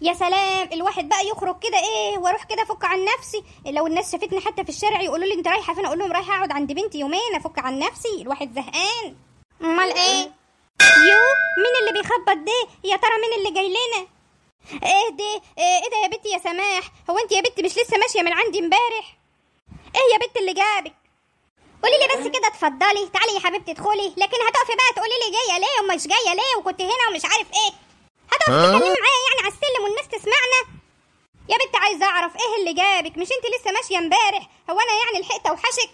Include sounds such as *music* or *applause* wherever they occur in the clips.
يا سلام الواحد بقى يخرج كده ايه واروح كده افك عن نفسي لو الناس شافتني حتى في الشارع يقولوا لي انت رايحه فين اقول لهم رايحه اقعد عند بنتي يومين افك عن نفسي الواحد زهقان امال ايه يو مين اللي بيخبط ده يا ترى مين اللي جاي لنا ايه ده ايه, إيه ده يا بنتي يا سماح هو انت يا بنتي مش لسه ماشيه من عندي امبارح ايه يا بنت اللي جابك قولي لي بس كده اتفضلي تعالي يا حبيبتي ادخلي لكن هتقفي بقى تقولي لي جايه ليه ومش جايه ليه وكنت هنا ومش عارف ايه انت معايا يعني على السلم والناس تسمعنا يا بنت عايزه اعرف ايه اللي جابك مش انت لسه ماشيه امبارح هو انا يعني لحقت اوحشك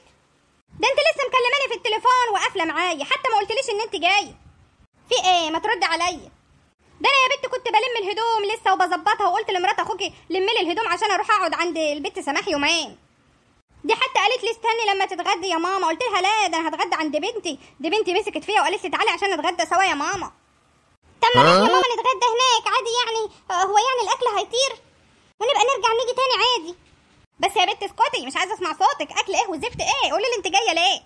ده انت لسه مكلماني في التليفون وقافله معايا حتى ما قلتليش ان انت جايه في ايه ما ترد عليا ده انا يا بنت كنت بلم الهدوم لسه وبظبطها وقلت لمرات اخوكي لملي الهدوم عشان اروح اقعد عند البت سماح يومين دي حتى قالت لي استني لما تتغدي يا ماما قلت لها لا ده انا هتغدى عند بنتي دي بنتي مسكت فيا وقالت لي تعالي عشان نتغدى سوا يا ماما طب ما يا ماما نتغدى هناك عادي يعني هو يعني الاكل هيطير ونبقى نرجع نيجي تاني عادي بس يا بنت اسكتي مش عايزه اسمع صوتك اكل ايه وزفت ايه قولي لي انت جايه ليه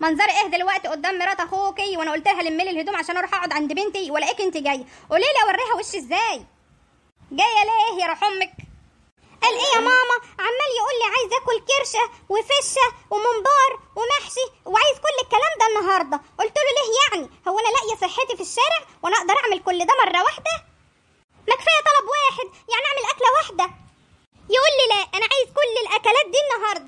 منظري ايه دلوقتي قدام مرات اخوكي وانا قلت لها لمي الهدوم عشان اروح اقعد عند بنتي والاقيك انت جايه قولي لي اوريها وشي ازاي جايه ليه يا روح امك قال ايه يا ماما عمال يقول لي عايز اكل كرشه وفشه ومنبار ومحشي وعايز كل الكلام ده النهارده قلت له ليه يعني هو انا لاقيه صحتي في الشارع وانا اقدر اعمل كل ده مره واحده ما كفايه طلب واحد يعني اعمل اكله واحده يقول لي لا انا عايز كل الاكلات دي النهارده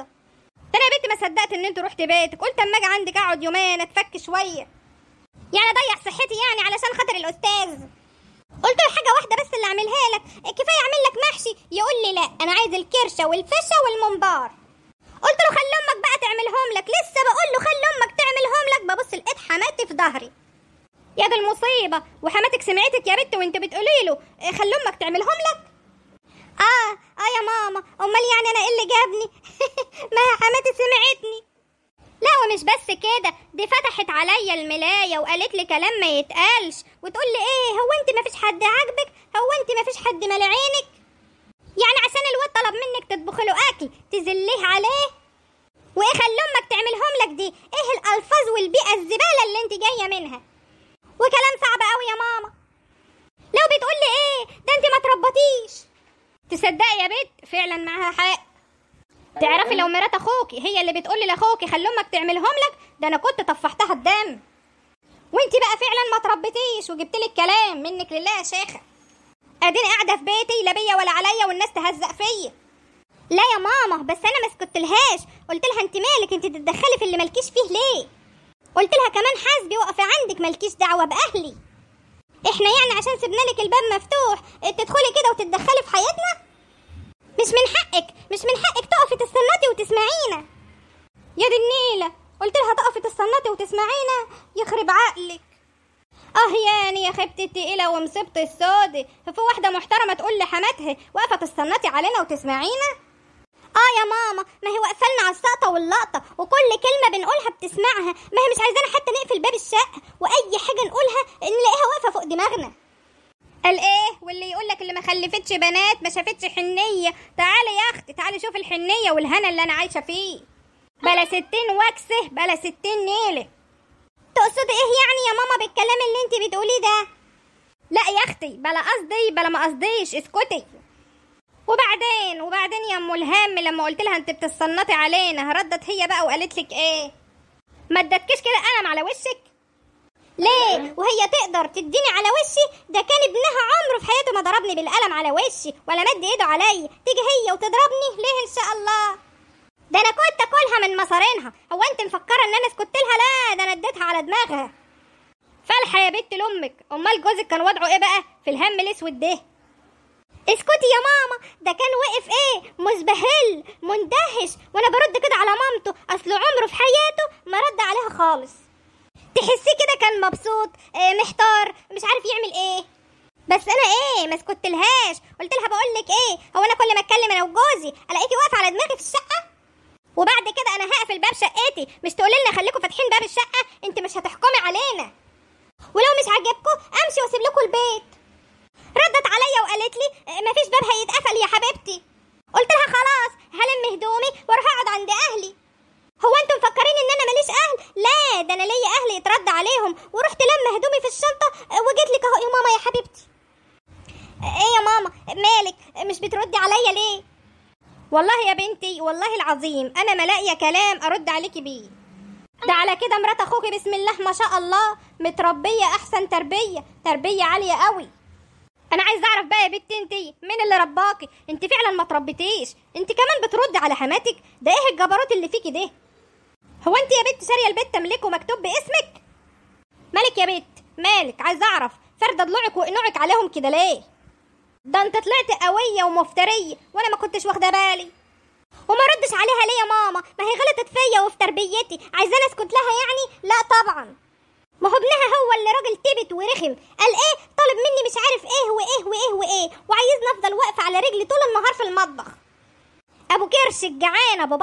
ده انا يا بنتي ما صدقت ان انت رحت بيتك قلت اما اجي عندك اقعد يومين اتفك شويه يعني اضيع صحتي يعني علشان خاطر الاستاذ واحده بس اللي اعملها لك كفايه اعمل لك محشي يقول لي لا انا عايز الكرشه والفشه والممبار قلت له خلي امك بقى تعملهم لك لسه بقول له خلي امك تعملهم لك ببص لقيت حماتي في ظهري يا دي المصيبه وحماتك سمعتك يا بت وانت بتقولي له خلي امك تعملهم لك اه اه يا ماما امال يعني انا ايه اللي جابني *laughs* ما هي حماتي سمعتني لا ومش بس كده دي فتحت عليا الملايه وقالت لي كلام ما يتقالش وتقول لي ايه هو انت مفيش حد عاجبك هو انت مفيش حد مال عينك يعني عشان الواد طلب منك تطبخ له اكل تزليه عليه وايه خلي امك تعملهم لك دي ايه الالفاظ والبيئه الزباله اللي انت جايه منها وكلام صعب قوي يا ماما لو بتقولي ايه ده انت ما تربطيش تصدقي يا بنت فعلا معاها حق تعرفي أيوة. لو مرات اخوك هي اللي بتقولي لاخوكي خلي امك تعملهم لك ده انا كنت طفحتها الدم وانت بقى فعلا ما تربيتيش وجبت لك كلام منك لله يا شيخه اديني قاعده في بيتي لا بيا ولا عليا والناس تهزق فيا لا يا ماما بس انا ما سكتلهاش قلت لها انت مالك انت تتدخلي في اللي مالكيش فيه ليه قلت لها كمان حاسبي واقفه عندك مالكيش دعوه باهلي احنا يعني عشان سيبنا لك الباب مفتوح تدخلي كده وتتدخلي في حياتنا مش من حقك مش من حقك تسمعينا يخرب عقلك اه ياني يا خيبتي التقيله ومصيبتي السود في واحده محترمه تقول لحماتها واقفه تستناتي علينا وتسمعينا اه يا ماما ما هي لنا على السقطه واللقطه وكل كلمه بنقولها بتسمعها ما هي مش عايزانا حتى نقفل باب الشقه واي حاجه نقولها نلاقيها واقفه فوق دماغنا قال ايه واللي يقول لك اللي ما خلفتش بنات ما شافتش حنيه تعالي يا اختي تعالي شوفي الحنيه والهنا اللي انا عايشه فيه بلا ستين وكسه بلا ستين نيله تقصد ايه يعني يا ماما بالكلام اللي انت بتقوليه ده لا يا اختي بلا قصدي بلا ما قصديش اسكتي وبعدين وبعدين يا ام الهام لما قلت لها انت بتتصنطي علينا ردت هي بقى وقالت لك ايه ما ادتكش كده قلم على وشك ليه وهي تقدر تديني على وشي ده كان ابنها عمره في حياته ما ضربني بالقلم على وشي ولا مد ايده عليا تيجي هي وتضربني ليه ان شاء الله ده انا كنت اكلها من مصارينها هو انت مفكره ان انا سكت لها لا ده انا اديتها على دماغها فالحه يا بنت لامك امال جوزك كان وضعه ايه بقى في الهم الاسود ده اسكتي يا ماما ده كان واقف ايه مزبهل مندهش وانا برد كده على مامته اصل عمره في حياته ما رد عليها خالص تحسيه كده كان مبسوط إيه، محتار مش عارف يعمل ايه بس انا ايه ما سكتلهاش قلت لها بقول لك ايه هو انا كل ما اتكلم انا وجوزي الاقيكي واقفه على دماغي في الشقه وبعد كده انا هقفل باب شقتي مش تقولي لنا خليكم فاتحين باب الشقه انت مش هتحكمي علينا ولو مش عاجبكم امشي واسيب لكم البيت ردت عليا وقالت لي آه، مفيش باب هيتقفل يا حبيبتي قلت لها خلاص هلم هدومي واروح اقعد عند اهلي هو انتم مفكرين ان انا ماليش اهل لا ده انا ليا اهل يترد عليهم ورحت لم هدومي في الشنطه آه، وجيت لك اهو يا ماما يا حبيبتي آه، ايه يا ماما مالك مش بتردي عليا ليه والله يا بنتي والله العظيم انا ما لاقيه كلام ارد عليكي بيه ده على كده مرات اخوكي بسم الله ما شاء الله متربيه احسن تربيه تربيه عاليه قوي انا عايز اعرف بقى يا بنتي انت مين اللي رباكي انت فعلا ما تربيتيش انت كمان بترد على حماتك ده ايه الجبروت اللي فيكي ده هو انت يا بنت سارية البيت تملكه مكتوب باسمك مالك يا بنت مالك عايز اعرف فرده ضلوعك وقنوعك عليهم كده ليه ده انت طلعت قوية ومفترية وانا ما كنتش واخدة بالي وما ردش عليها ليه ماما ما هي غلطت فيا وفي تربيتي عايزاني اسكت لها يعني لا طبعا ما هو ابنها هو اللي راجل تبت ورخم قال ايه طالب مني مش عارف ايه وايه وايه وايه وعايزني افضل واقفه على رجلي طول النهار في المطبخ ابو كرش الجعانه ابو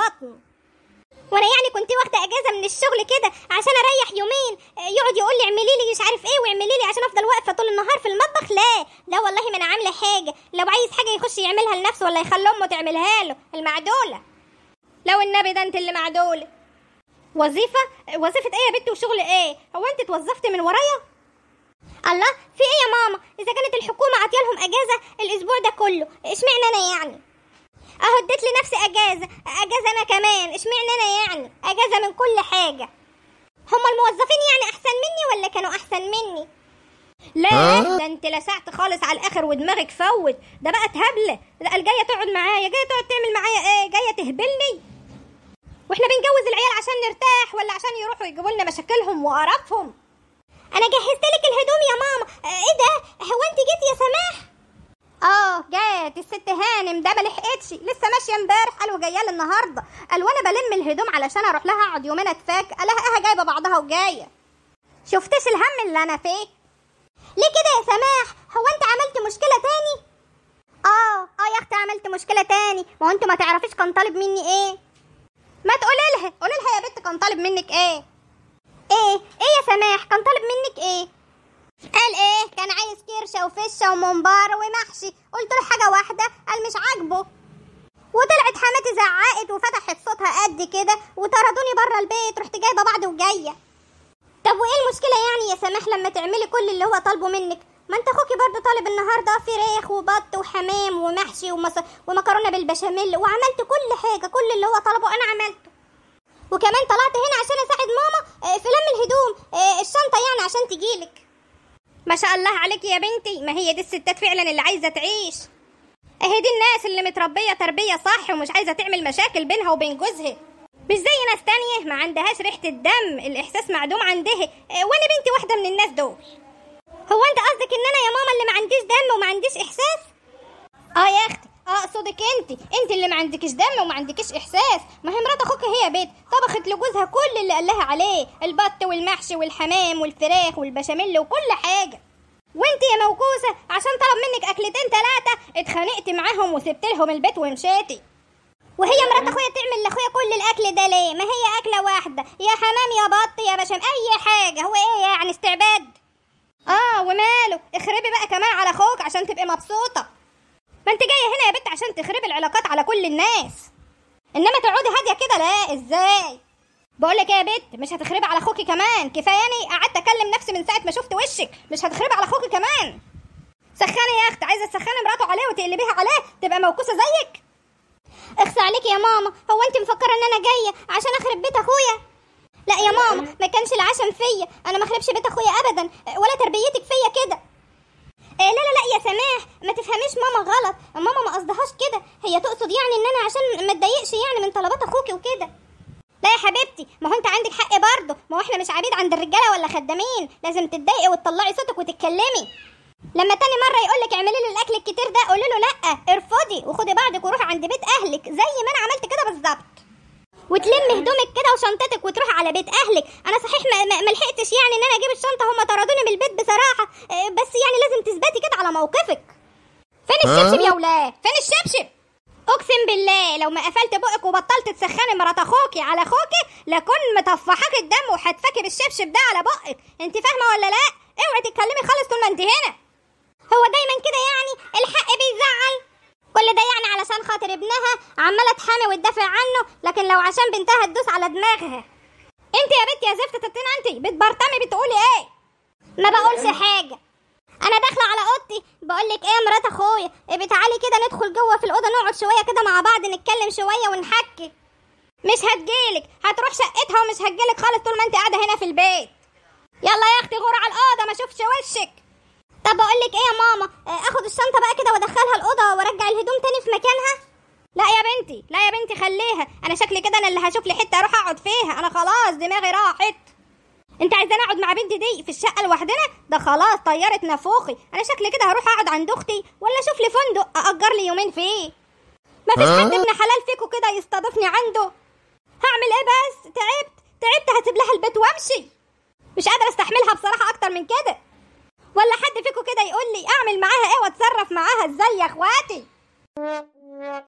وانا يعني كنت واخده اجازه من الشغل كده عشان اريح يومين آه، يقعد يقول لي اعملي لي مش عارف ايه واعملي لي عشان افضل واقفه طول النهار في المطبخ لا لا والله ما انا عامله حاجه لو عايز حاجه يخش يعملها لنفسه ولا يخلي امه تعملها له المعدوله لو النبي ده انت اللي معدوله وظيفه وظيفه ايه يا بنت وشغل ايه هو انت اتوظفتي من ورايا الله في ايه يا ماما اذا كانت الحكومه عاطيه لهم اجازه الاسبوع ده كله اشمعنى انا يعني اهو اديت لنفسي اجازه اجازه انا كمان اشمعنى انا يعني اجازه من كل حاجه هما الموظفين يعني احسن مني ولا كانوا احسن مني لا ده انت لسعت خالص على الاخر ودماغك فوت ده بقى تهبله ده قال جايه تقعد معايا جايه تقعد تعمل معايا ايه جايه تهبلني واحنا بنجوز العيال عشان نرتاح ولا عشان يروحوا يجيبوا لنا مشاكلهم وقرفهم انا جهزت لك الهدوم يا ماما ايه ده هو انت جيت يا سماح طلعت الست هانم ده ما لحقتش لسه ماشيه امبارح قالوا جايه لي النهارده قالوا انا بلم الهدوم علشان اروح لها اقعد يومين اتفاك اها جايبه بعضها وجايه شفتش الهم اللي انا فيه ليه كده يا سماح هو انت عملت مشكله تاني اه اه يا اختي عملت مشكله تاني ما هو انت ما تعرفيش كان طالب مني ايه ما تقولي لها قولي لها يا بنت كان طالب منك ايه ايه ايه يا سماح كان طالب منك ايه قال ايه كان عايز كرشه وفشه ومنبار ومحشي قلت له حاجه واحده قال مش عاجبه وطلعت حماتي زعقت وفتحت صوتها قد كده وطردوني بره البيت رحت جايبه بعض وجايه طب وايه المشكله يعني يا سماح لما تعملي كل اللي هو طالبه منك ما انت اخوكي برضه طالب النهارده فراخ وبط وحمام ومحشي ومص... ومكرونه بالبشاميل وعملت كل حاجه كل اللي هو طلبه انا عملته وكمان طلعت هنا عشان اساعد ماما آه، في لم الهدوم آه، الشنطه يعني عشان تجيلك ما شاء الله عليك يا بنتي ما هي دي الستات فعلا اللي عايزه تعيش اهي إيه دي الناس اللي متربيه تربيه صح ومش عايزه تعمل مشاكل بينها وبين جوزها مش زي ناس تانية ما عندهاش ريحة الدم الإحساس معدوم عندها إيه وأنا بنتي واحدة من الناس دول هو أنت قصدك إن أنا يا ماما اللي ما عنديش دم وما عنديش إحساس؟ آه يا أختي اقصدك آه، انت انت اللي ما عندكش دم وما عندكش احساس ما هي مرات اخوك هي بيت طبخت لجوزها كل اللي قالها عليه البط والمحشي والحمام والفراخ والبشاميل وكل حاجه وانت يا موكوسه عشان طلب منك اكلتين ثلاثه اتخانقتي معاهم وسبت لهم البيت ومشيتي وهي مرات اخويا تعمل لاخويا كل الاكل ده ليه ما هي اكله واحده يا حمام يا بط يا بشام اي حاجه هو ايه يعني استعباد اه وماله اخربي بقى كمان على اخوك عشان تبقي مبسوطه ما انت جايه هنا يا بنت عشان تخربي العلاقات على كل الناس انما تقعدي هاديه كده لا ازاي بقول لك ايه يا بنت مش هتخربي على اخوكي كمان كفاياني قعدت اكلم نفسي من ساعه ما شفت وشك مش هتخربي على اخوكي كمان سخاني يا اخت عايزه تسخني مراته عليه وتقلبيها عليه تبقى موكوسه زيك اخس عليك يا ماما هو انت مفكره ان انا جايه عشان اخرب بيت اخويا لا يا ماما ما كانش العشم فيا انا ما اخربش بيت اخويا ابدا ولا تربيتك فيا كده إيه لا لا لا يا سماح ما تفهميش ماما غلط ماما ما قصدهاش كده هي تقصد يعني ان انا عشان ما اتضايقش يعني من طلبات اخوكي وكده لا يا حبيبتي ما هو انت عندك حق برضه ما هو احنا مش عبيد عند الرجاله ولا خدامين لازم تتضايقي وتطلعي صوتك وتتكلمي لما تاني مره يقول لك اعملي لي الاكل الكتير ده قولي له لا ارفضي وخدي بعضك وروحي عند بيت اهلك زي ما انا عملت كده بالظبط وتلمي هدومك كده وشنطتك وتروح على بيت اهلك انا صحيح ما, ما لحقتش يعني ان انا اجيب الشنطه هم طردوني من البيت بصراحه على موقفك فين الشبشب يا ولاد فين الشبشب اقسم بالله لو ما قفلت بقك وبطلت تسخني مرات اخوكي على اخوكي لكن مطفحاك الدم وهتفكي بالشبشب ده على بقك انت فاهمه ولا لا اوعي تتكلمي خالص طول ما انت هنا هو دايما كده يعني الحق بيزعل كل ده يعني علشان خاطر ابنها عماله تحامي وتدافع عنه لكن لو عشان بنتها تدوس على دماغها انت يا بنت يا زفت تتين انت بتبرطمي بتقولي ايه ما بقولش حاجه انا داخله على اوضتي بقول لك ايه يا مرات اخويا إيه تعالي كده ندخل جوه في الاوضه نقعد شويه كده مع بعض نتكلم شويه ونحكي مش هتجيلك هتروح شقتها ومش هتجيلك خالص طول ما انت قاعده هنا في البيت يلا يا اختي غور على الاوضه ما شوفش وشك طب بقول لك ايه يا ماما إيه، اخد الشنطه بقى كده وادخلها الاوضه وارجع الهدوم تاني في مكانها لا يا بنتي لا يا بنتي خليها انا شكلي كده انا اللي هشوف لي حته اروح اقعد فيها انا خلاص دماغي راحت انت عايزاني اقعد مع بنتي دي في الشقه لوحدنا ده خلاص طيرت نافوخي انا شكلي كده هروح اقعد عند اختي ولا اشوف لي فندق ااجر لي يومين فيه مفيش حد ابن حلال فيكو كده يستضيفني عنده هعمل ايه بس تعبت تعبت هسيب لها البيت وامشي مش قادره استحملها بصراحه اكتر من كده ولا حد فيكو كده يقول لي اعمل معاها ايه واتصرف معاها ازاي يا اخواتي